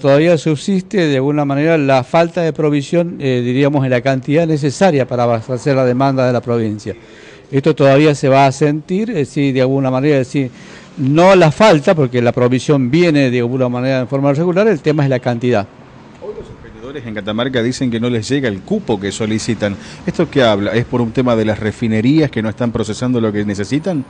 Todavía subsiste de alguna manera la falta de provisión, eh, diríamos, en la cantidad necesaria para hacer la demanda de la provincia. Esto todavía se va a sentir, es eh, de alguna manera, no la falta, porque la provisión viene de alguna manera en forma regular, el tema es la cantidad. Hoy los emprendedores en Catamarca dicen que no les llega el cupo que solicitan. ¿Esto qué habla? ¿Es por un tema de las refinerías que no están procesando lo que necesitan?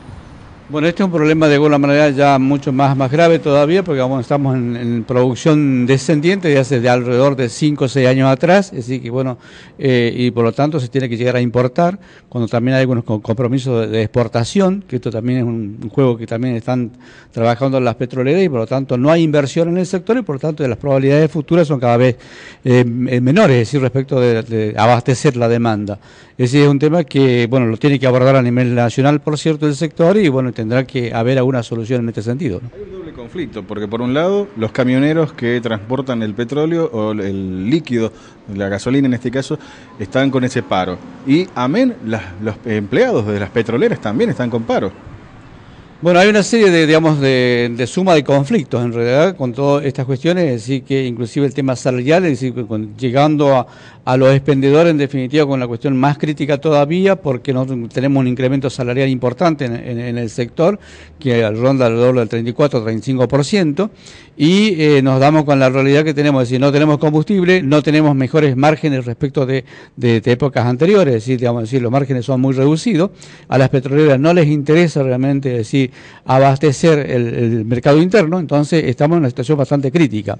Bueno, este es un problema de alguna manera ya mucho más, más grave todavía, porque estamos en, producción descendiente de hace de alrededor de 5 o 6 años atrás, así que bueno, eh, y por lo tanto se tiene que llegar a importar, cuando también hay algunos compromisos de, exportación, que esto también es un, juego que también están trabajando las petroleras, y por lo tanto no hay inversión en el sector, y por lo tanto las probabilidades futuras son cada vez eh, eh, menores, es decir, respecto de, abastecer la demanda. Ese es un tema que, bueno, lo tiene que abordar a nivel nacional, por cierto, el sector, y bueno, tendrá que haber alguna solución en este sentido. Hay un doble conflicto, porque por un lado, los camioneros que transportan el petróleo o el líquido, la gasolina en este caso, están con ese paro. Y amén, los empleados de las petroleras también están con paro. Bueno, hay una serie de, digamos, de, suma de conflictos en realidad con todas estas cuestiones, es decir, que inclusive el tema salarial, es decir, llegando a, los expendedores en definitiva con la cuestión más crítica todavía, porque no tenemos un incremento salarial importante en, el sector, que ronda alrededor del 34-35%, y eh, nos damos con la realidad que tenemos, es decir, no tenemos combustible, no tenemos mejores márgenes respecto de, épocas anteriores, es decir, digamos, decir, los márgenes son muy reducidos, a las petroleras no les interesa realmente, decir, abastecer el, mercado interno, entonces estamos en una situación bastante crítica.